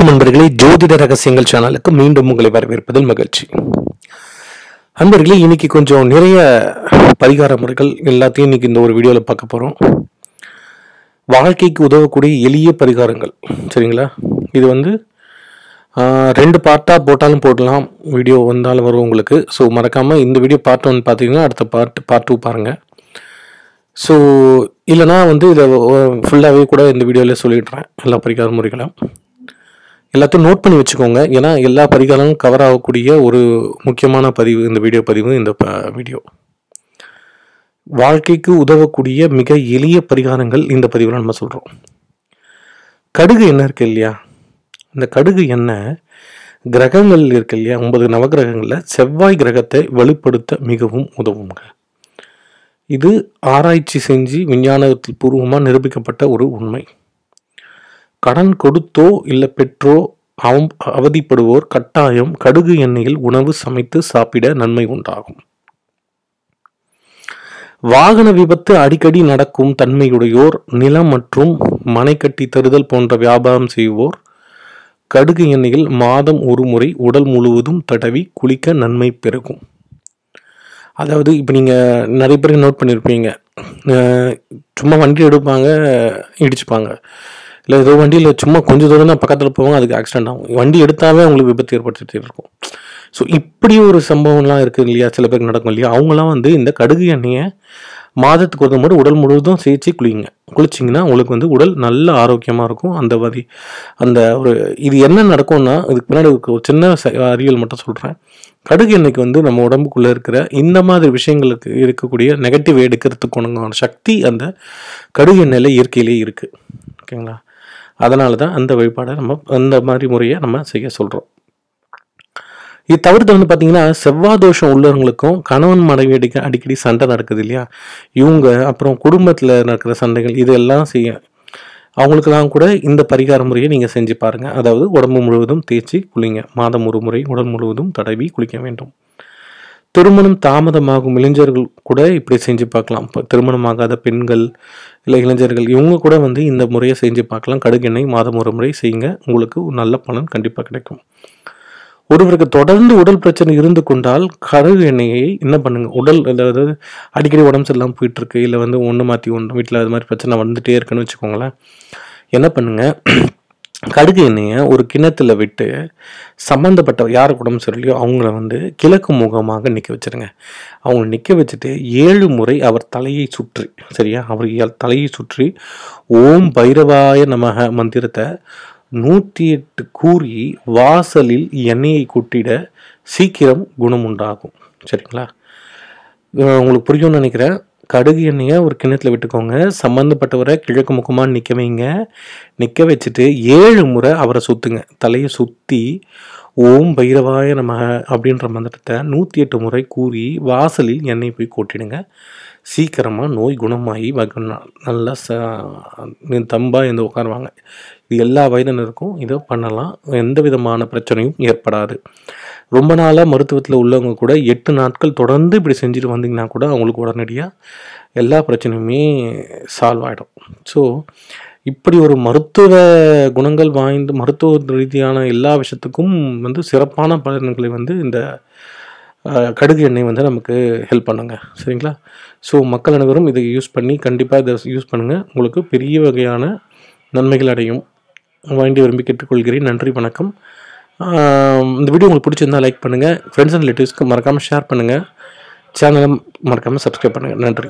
வணக்கம் அன்பர்களே ஜோதிட ரகசியங்கள் சேனலுக்கு மீண்டும் உங்களை வரவேற்பதில் மகிழ்ச்சி அன்பர்களே இன்னைக்கு கொஞ்சம் நிறைய பரிகார முறைகள் எல்லாத்தையும் இன்னைக்கு இந்த ஒரு வீடியோவில் பார்க்க போகிறோம் வாழ்க்கைக்கு உதவக்கூடிய எளிய பரிகாரங்கள் சரிங்களா இது வந்து ரெண்டு பார்ட்டாக போட்டாலும் போடலாம் வீடியோ வந்தாலும் வரும் உங்களுக்கு ஸோ மறக்காமல் இந்த வீடியோ பார்ட் ஒன் பார்த்தீங்கன்னா அடுத்த பார்ட் பார்ட் டூ பாருங்கள் ஸோ இல்லைனா வந்து இதை ஃபுல்லாகவே கூட இந்த வீடியோவில் சொல்லிடுறேன் எல்லா பரிகார முறைகளும் எல்லாத்தையும் நோட் பண்ணி வச்சுக்கோங்க ஏன்னா எல்லா பரிகாரமும் கவர் ஆகக்கூடிய ஒரு முக்கியமான பதிவு இந்த வீடியோ பதிவு இந்த வீடியோ வாழ்க்கைக்கு உதவக்கூடிய மிக எளிய பரிகாரங்கள் இந்த பதிவில் நம்ம சொல்கிறோம் கடுகு என்ன இருக்கு இல்லையா இந்த கடுகு என்ன கிரகங்கள் இருக்கு இல்லையா ஒன்பது நவகிரகங்களில் செவ்வாய் கிரகத்தை வலுப்படுத்த மிகவும் உதவுங்க இது ஆராய்ச்சி செஞ்சு விஞ்ஞானத்தில் பூர்வமாக நிரூபிக்கப்பட்ட ஒரு உண்மை கடன் கொடுத்தோ இல்லை பெற்றோ அவம் அவதிப்படுவோர் கட்டாயம் கடுகு எண்ணெயில் உணவு சமைத்து சாப்பிட நன்மை உண்டாகும் வாகன விபத்து அடிக்கடி நடக்கும் தன்மையுடையோர் நிலம் மற்றும் மனை கட்டி தருதல் போன்ற வியாபாரம் செய்வோர் கடுகு எண்ணெயில் மாதம் ஒரு முறை உடல் முழுவதும் தடவி குளிக்க நன்மை பெருகும் அதாவது இப்போ நீங்கள் நிறைய பேருக்கு நோட் பண்ணியிருப்பீங்க சும்மா வண்டி எடுப்பாங்க இடிச்சுப்பாங்க இல்லை ஏதோ வண்டியில் சும்மா கொஞ்சம் தூரம் தான் பக்கத்தில் போவாங்க அதுக்கு ஆக்சிடென்ட் ஆகும் வண்டி எடுத்தாவே அவங்களுக்கு விபத்து ஏற்படுத்திட்டு இருக்கும் ஸோ இப்படி ஒரு சம்பவம்லாம் இருக்குது இல்லையா சில பேருக்கு நடக்கும் இல்லையா அவங்களாம் வந்து இந்த கடுகு எண்ணெயை மாதத்துக்கு ஒரு முறை உடல் முழுவதும் சேர்த்து குளிங்க குளிச்சிங்கன்னா உங்களுக்கு வந்து உடல் நல்ல ஆரோக்கியமாக இருக்கும் அந்த மாதிரி அந்த ஒரு இது என்ன நடக்கும்னா இதுக்கு முன்னாடி ஒரு சின்ன அறிவியல் மட்டும் சொல்கிறேன் கடுகு எண்ணெய்க்கு வந்து நம்ம உடம்புக்குள்ளே இருக்கிற இந்த மாதிரி விஷயங்களுக்கு இருக்கக்கூடிய நெகட்டிவ் எடுக்கிறதுக்கு சக்தி அந்த கடுகு எண்ணெயில் இயற்கையிலேயே இருக்குது ஓகேங்களா அதனால தான் அந்த வழிபாடை நம்ம அந்த மாதிரி முறையை நம்ம செய்ய சொல்கிறோம் இது தவிர்த்து வந்து பார்த்தீங்கன்னா செவ்வாதோஷம் உள்ளவங்களுக்கும் கணவன் மனைவி அடிக்க அடிக்கடி சண்டை நடக்குது இல்லையா இவங்க அப்புறம் குடும்பத்தில் நடக்கிற சண்டைகள் இதெல்லாம் செய்ய அவங்களுக்கெல்லாம் கூட இந்த பரிகார முறையை நீங்கள் செஞ்சு பாருங்கள் அதாவது உடம்பு முழுவதும் தேய்ச்சி குளிங்க மாதம் ஒரு முறை உடல் முழுவதும் தடவி குளிக்க வேண்டும் திருமணம் தாமதமாகும் இளைஞர்கள் கூட இப்படி செஞ்சு பார்க்கலாம் இப்போ திருமணமாகாத பெண்கள் இல்லை இளைஞர்கள் இவங்க கூட வந்து இந்த முறையை செஞ்சு பார்க்கலாம் கடுகெண்ணெய் மாதம் ஒரு முறை செய்யுங்க உங்களுக்கு நல்ல பலன் கண்டிப்பாக கிடைக்கும் ஒருவருக்கு தொடர்ந்து உடல் பிரச்சனை இருந்து கொண்டால் கடுகு எண்ணெயை என்ன பண்ணுங்கள் உடல் அதாவது அடிக்கடி உடம்பு சரியில்லாமல் போயிட்டுருக்கு இல்லை வந்து ஒன்று மாற்றி ஒன்று வீட்டில் அது மாதிரி பிரச்சனை வந்துகிட்டே இருக்குன்னு வச்சுக்கோங்களேன் என்ன பண்ணுங்கள் கடுகு எண்ணெயை ஒரு கிணத்துல விட்டு சம்மந்தப்பட்ட யார் உடம்பு சரியில்லையோ அவங்கள வந்து கிழக்கு முகமாக நிற்க வச்சுருங்க அவங்கள நிற்க வச்சுட்டு ஏழு முறை அவர் தலையை சுற்றி சரியா அவர் தலையை சுற்றி ஓம் பைரவாய நமக மந்திரத்தை நூற்றி எட்டு கூறி வாசலில் எண்ணெயை கொட்டிட சீக்கிரம் குணம் உண்டாகும் சரிங்களா உங்களுக்கு புரியும்னு நினைக்கிறேன் கடுகு எண்ணெயை ஒரு கிணத்துல விட்டுக்கோங்க சம்மந்தப்பட்டவரை கிழக்கு முக்கமாக நிற்க வைங்க நிற்க வச்சுட்டு ஏழு முறை அவரை சுற்றுங்க தலையை சுற்றி ஓம் பைரவாய நம அப்படின்ற மந்திரத்தை நூற்றி எட்டு முறை கூறி வாசலில் எண்ணெய் போய் கொட்டிடுங்க சீக்கிரமாக நோய் குணமாகி நல்லா ச தம்பாக எழுந்து உட்காருவாங்க இது எல்லா வயதினருக்கும் இதை பண்ணலாம் எந்த விதமான பிரச்சனையும் ஏற்படாது ரொம்ப நாளாக மருத்துவத்தில் உள்ளவங்க கூட எட்டு நாட்கள் தொடர்ந்து இப்படி செஞ்சுட்டு வந்தீங்கன்னா கூட அவங்களுக்கு உடனடியாக எல்லா பிரச்சனையுமே சால்வ் ஆகிடும் ஸோ இப்படி ஒரு மருத்துவ குணங்கள் வாய்ந்த மருத்துவ ரீதியான எல்லா விஷயத்துக்கும் வந்து சிறப்பான பலன்களை வந்து இந்த கடுகு எண்ணெய் வந்து நமக்கு ஹெல்ப் பண்ணுங்க சரிங்களா ஸோ மக்கள் அனைவரும் இதை யூஸ் பண்ணி கண்டிப்பாக இதை யூஸ் பண்ணுங்கள் உங்களுக்கு பெரிய வகையான நன்மைகள் அடையும் வாங்கி விரும்பி கேட்டுக்கொள்கிறேன் நன்றி வணக்கம் இந்த வீடியோ உங்களுக்கு பிடிச்சிருந்தால் லைக் பண்ணுங்கள் ஃப்ரெண்ட்ஸ் அண்ட் ரிலேட்டிவ்ஸ்க்கு மறக்காமல் ஷேர் பண்ணுங்கள் சேனலை மறக்காமல் சப்ஸ்கிரைப் பண்ணுங்கள் நன்றி